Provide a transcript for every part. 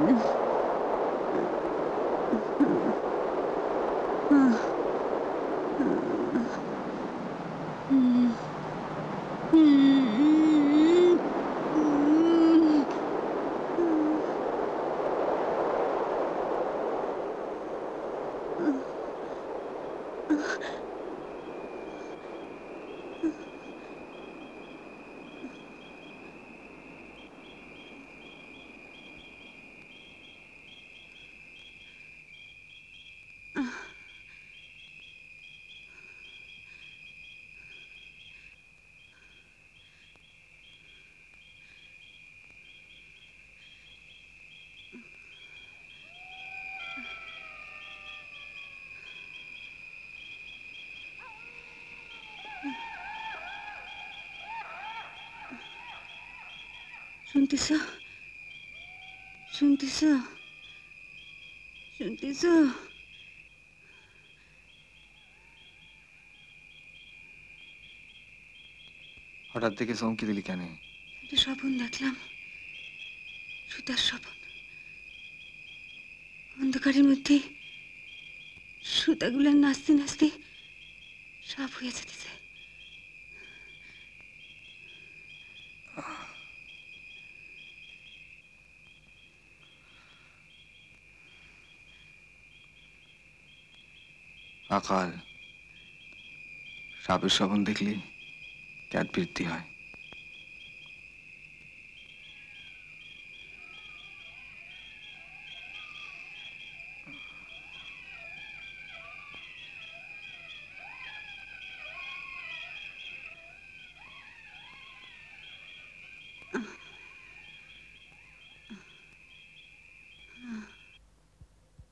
Ugh. শুনতেছ শুনতেছ শুনতেছ হঠাৎ থেকে চমকি দিলি কেন একটা স্বপন দেখলাম সুতার স্বপন অন্ধকারের মধ্যে সুতাগুলো নাচতে নাচতে সাফ হয়ে যেতেছে আকাল সাপের স্বপন দেখলে ক্যাট বৃদ্ধি হয়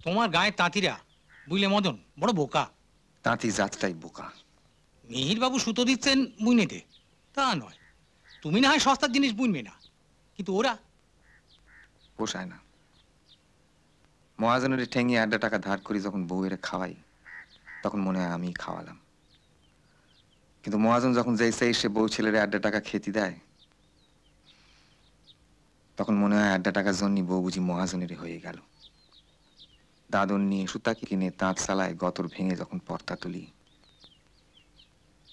তোমার গায়ে তাঁতিরা বুঝলে মদন বড় বোকা তাঁতি জাতটাই বোকা মিহিরবাবু সুতো দিচ্ছেন বুইনেতে তা নয় তুমি না হয় সস্তার জিনিস বুনবে না কিন্তু ওরা পোষায় না মহাজনের ঠেঙে আড্ডা টাকা ধার করি যখন বউয়ের খাওয়াই তখন মনে হয় আমি খাওয়ালাম কিন্তু মহাজন যখন যাই চাই সে বউ ছেলের আড্ডা টাকা খেতে দেয় তখন মনে হয় আড্ডা টাকার জন্য বউ বুঝি মহাজনের হয়ে গেল দাদন নিয়ে সুতা কিনে তাঁত সালায় গতর ভেঙে যখন পর্দা তুলি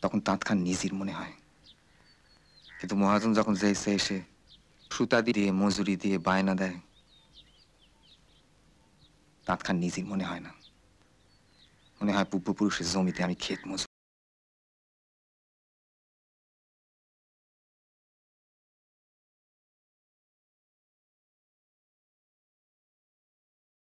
তখন তাঁত খান নিজের মনে হয় কিন্তু মহাজন যখন যে এসে সুতা দিয়ে মজুরি দিয়ে বায়না দেয় তাঁত খান নিজের মনে হয় না মনে হয় পূর্বপুরুষের জমিতে আমি ক্ষেত মজুর